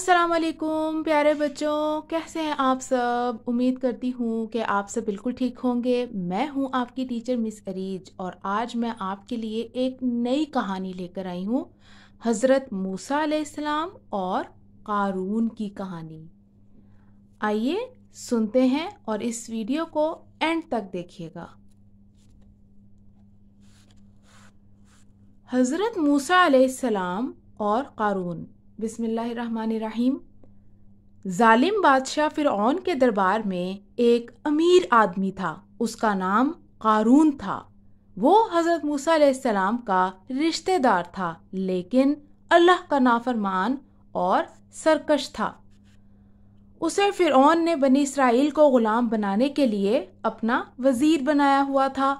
अस्सलाम वालेकुम प्यारे बच्चों कैसे हैं आप सब उम्मीद करती हूँ कि आप सब बिल्कुल ठीक होंगे मैं हूँ आपकी टीचर मिस अरीज और आज मैं आपके लिए एक नई कहानी लेकर आई हूँ हज़रत मूसा अलैहिस्सलाम और कारून की कहानी आइए सुनते हैं और इस वीडियो को एंड तक देखिएगा हज़रत मूसा अलैहिस्सलाम और कारून बिसमीम ालिम बादशाह फ़िरौन के दरबार में एक अमीर आदमी था उसका नाम कारून था वो हज़रत मूसीम का रिश्तेदार था लेकिन अल्लाह का नाफरमान और सरकश था उसे फ़िरौन ने बनी इसराइल को ग़ुलाम बनाने के लिए अपना वज़ीर बनाया हुआ था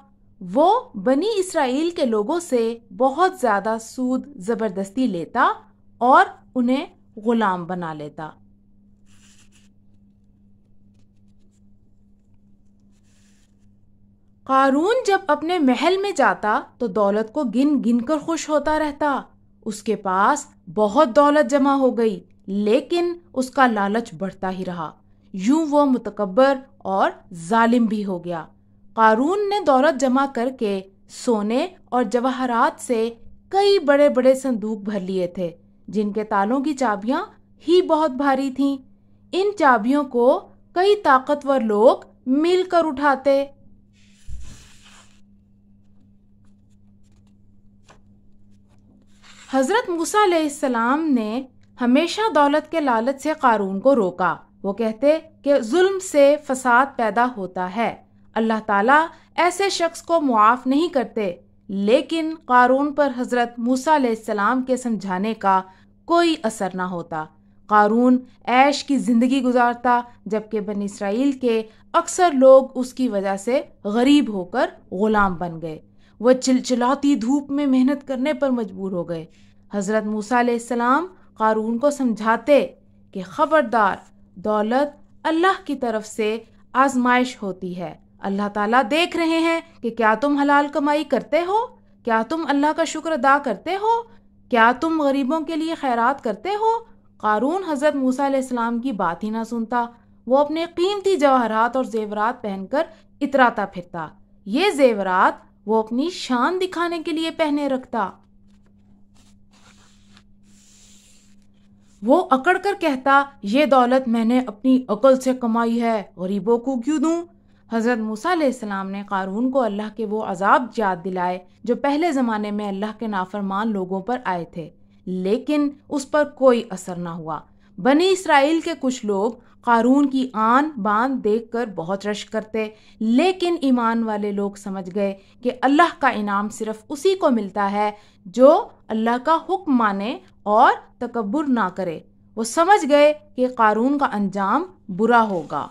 वो बनी इसराइल के लोगों से बहुत ज़्यादा सूद ज़बरदस्ती लेता और उन्हें ग़ुलाम बना लेता कारून जब अपने महल में जाता तो दौलत को गिन गिन कर खुश होता रहता उसके पास बहुत दौलत जमा हो गई लेकिन उसका लालच बढ़ता ही रहा यूं वो मुतकबर और जालिम भी हो गया कारून ने दौलत जमा करके सोने और जवाहरात से कई बड़े बड़े संदूक भर लिए थे जिनके तालों की चाबियां ही बहुत भारी थीं। इन चाबियों को कई ताकतवर लोग मिलकर उठाते हज़रत मूसा सलाम ने हमेशा दौलत के लालच से कारून को रोका वो कहते कि जुल्म से फसाद पैदा होता है अल्लाह ताला ऐसे शख्स को मुआफ़ नहीं करते लेकिन कारून पर हज़रत मूसा सलाम के समझाने का कोई असर ना होता कारून ऐश की ज़िंदगी गुजारता जबकि बन इसराइल के अक्सर लोग उसकी वजह से गरीब होकर ग़ुलाम बन गए वह चिलचिलाती धूप में मेहनत करने पर मजबूर हो गए हज़रत मूसा सलाम कारून को समझाते कि ख़बरदार दौलत अल्लाह की तरफ से आजमाइश होती है अल्लाह ताला देख रहे हैं कि क्या तुम हलाल कमाई करते हो क्या तुम अल्लाह का शुक्र अदा करते हो क्या तुम गरीबों के लिए खैरात करते हो कारून हज़रत मूसा इस्लाम की बात ही ना सुनता वो अपने कीमती जवाहरात और जेवरात पहनकर इतराता फिरता ये जेवरात वो अपनी शान दिखाने के लिए पहने रखता वो अकड़ कर कहता ये दौलत मैंने अपनी अकल से कमाई है गरीबों को क्यों दूं हज़रत मूसा ने कारून को अल्लाह के वो अजाब याद दिलाए जो पहले ज़माने में अल्लाह के नाफरमान लोगों पर आए थे लेकिन उस पर कोई असर ना हुआ बनी इसराइल के कुछ लोग कारून की आन बान देखकर बहुत रश करते लेकिन ईमान वाले लोग समझ गए कि अल्लाह का इनाम सिर्फ उसी को मिलता है जो अल्लाह का हुक्म माने और तकबर ना करे वो समझ गए कि कारून का अंजाम बुरा होगा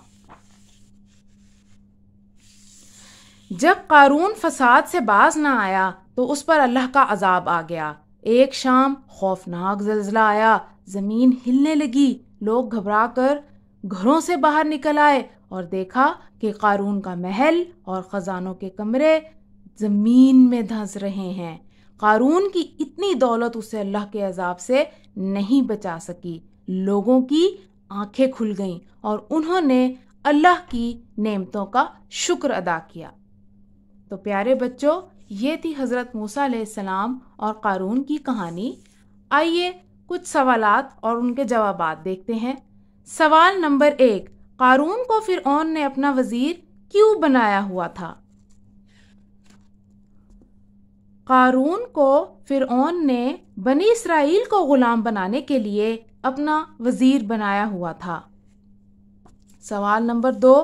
जब कारून फसाद से बाज ना आया तो उस पर अल्लाह का अजाब आ गया एक शाम खौफनाक जल्जला आया ज़मीन हिलने लगी लोग घबरा कर घरों से बाहर निकल आए और देखा कि कारून का महल और ख़जानों के कमरे ज़मीन में धंस रहे हैं कारून की इतनी दौलत उसे अल्लाह के अजाब से नहीं बचा सकी लोगों की आंखें खुल गईं और उन्होंने अल्लाह की नेमतों का शुक्र अदा किया तो प्यारे बच्चों ये थी हज़रत मूसा सलाम और कारून की कहानी आइए कुछ सवाल और उनके जवाब देखते हैं सवाल नंबर एक कारून को फिर ने अपना वजीर क्यों बनाया हुआ था कारून को फिर ने बनी इसराइल को ग़ुलाम बनाने के लिए अपना वज़ीर बनाया हुआ था सवाल नंबर दो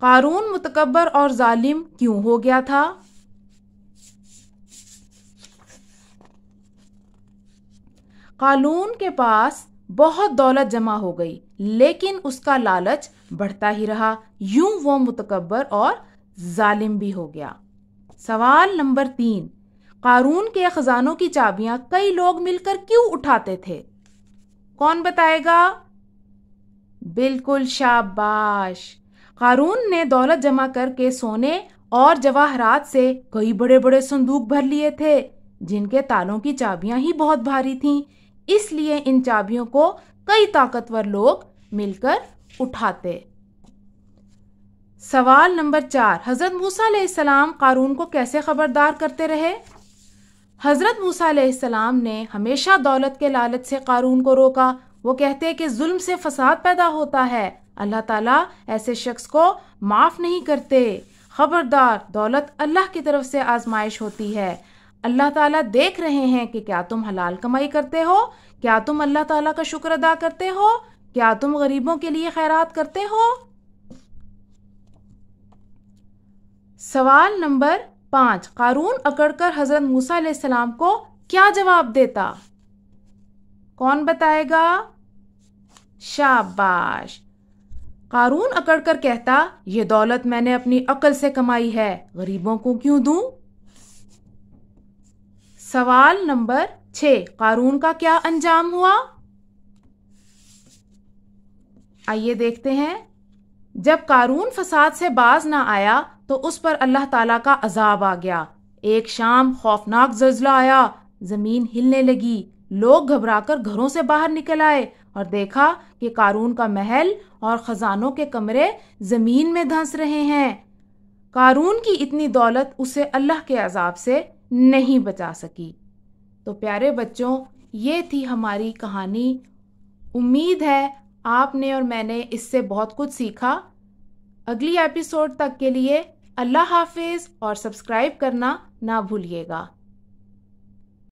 कारून मुतकबर और जालिम क्यों हो गया था कानून के पास बहुत दौलत जमा हो गई लेकिन उसका लालच बढ़ता ही रहा यूं वो मुतकबर और जालिम भी हो गया सवाल नंबर तीन कानून के ख़जानों की चाबियां कई लोग मिलकर क्यों उठाते थे कौन बताएगा बिल्कुल शाबाश कारून ने दौलत जमा करके सोने और जवाहरात से कई बड़े बड़े संदूक भर लिए थे जिनके तालों की चाबियां ही बहुत भारी थीं इसलिए इन चाबियों को कई ताकतवर लोग मिलकर उठाते सवाल नंबर चार हज़रत मूसा सलाम कारून को कैसे खबरदार करते रहे हज़रत मूसा सलाम ने हमेशा दौलत के लालच से कारून को रोका वो कहते कि जुल्म से फसाद पैदा होता है अल्लाह ताला ऐसे शख्स को माफ़ नहीं करते खबरदार दौलत अल्लाह की तरफ से आजमाइश होती है अल्लाह ताला देख रहे हैं कि क्या तुम हलाल कमाई करते हो क्या तुम अल्लाह ताला का शुक्र अदा करते हो क्या तुम गरीबों के लिए खैरात करते हो सवाल नंबर पांच कारून अकड़कर हज़रत मूसा सलाम को क्या जवाब देता कौन बताएगा शाबाश कारून अकड़ कर कहता ये दौलत मैंने अपनी अकल से कमाई है गरीबों को क्यों दू सवाल नंबर छ कारून का क्या अंजाम हुआ आइए देखते हैं जब कारून फसाद से बाज ना आया तो उस पर अल्लाह ताला का अजाब आ गया एक शाम खौफनाक जजला आया जमीन हिलने लगी लोग घबराकर घरों से बाहर निकल आए और देखा कि कारून का महल और ख़जानों के कमरे ज़मीन में धंस रहे हैं कारून की इतनी दौलत उसे अल्लाह के अजाब से नहीं बचा सकी तो प्यारे बच्चों ये थी हमारी कहानी उम्मीद है आपने और मैंने इससे बहुत कुछ सीखा अगली एपिसोड तक के लिए अल्लाह हाफिज़ और सब्सक्राइब करना ना भूलिएगा